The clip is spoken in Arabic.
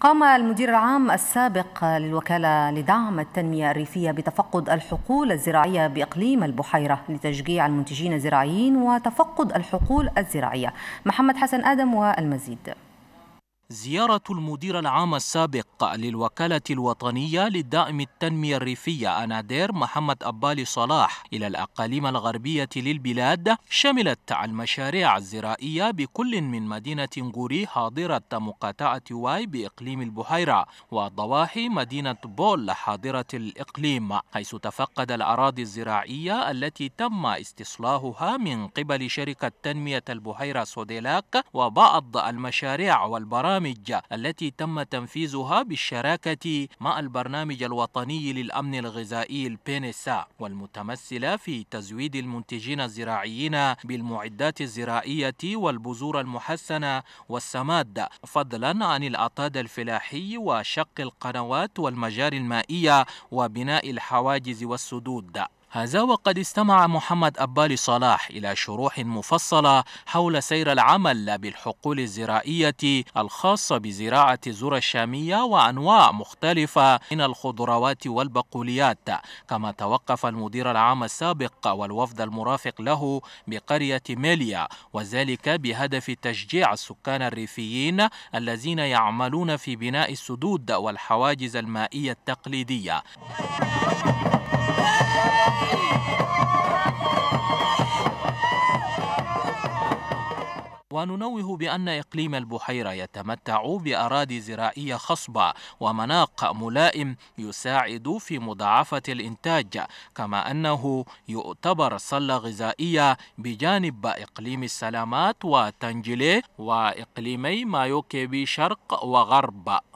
قام المدير العام السابق للوكالة لدعم التنمية الريفية بتفقد الحقول الزراعية بإقليم البحيرة لتشجيع المنتجين الزراعيين وتفقد الحقول الزراعية محمد حسن آدم والمزيد زيارة المدير العام السابق للوكالة الوطنية للدائم التنمية الريفية أنادير محمد أبالي صلاح إلى الأقاليم الغربية للبلاد شملت المشاريع الزراعية بكل من مدينة غوري حاضرة مقاطعة واي بإقليم البحيرة وضواحي مدينة بول حاضرة الإقليم حيث تفقد الأراضي الزراعية التي تم استصلاحها من قبل شركة تنمية البحيرة سوديلاك وبعض المشاريع والبرامج البرامج التي تم تنفيذها بالشراكة مع البرنامج الوطني للأمن الغذائي البينيسا والمتمثلة في تزويد المنتجين الزراعيين بالمعدات الزراعية والبذور المحسنة والسماد فضلا عن الأطاد الفلاحي وشق القنوات والمجاري المائية وبناء الحواجز والسدود هذا وقد استمع محمد أبالي صلاح إلى شروح مفصلة حول سير العمل بالحقول الزراعية الخاصة بزراعة الذرة الشامية وأنواع مختلفة من الخضروات والبقوليات كما توقف المدير العام السابق والوفد المرافق له بقرية ميليا وذلك بهدف تشجيع السكان الريفيين الذين يعملون في بناء السدود والحواجز المائية التقليدية وننوه بأن إقليم البحيرة يتمتع بأراضي زراعية خصبة ومناق ملائم يساعد في مضاعفة الإنتاج كما أنه يعتبر صلة غذائية بجانب إقليم السلامات وتنجلي وإقليمي مايوكي بشرق وغرب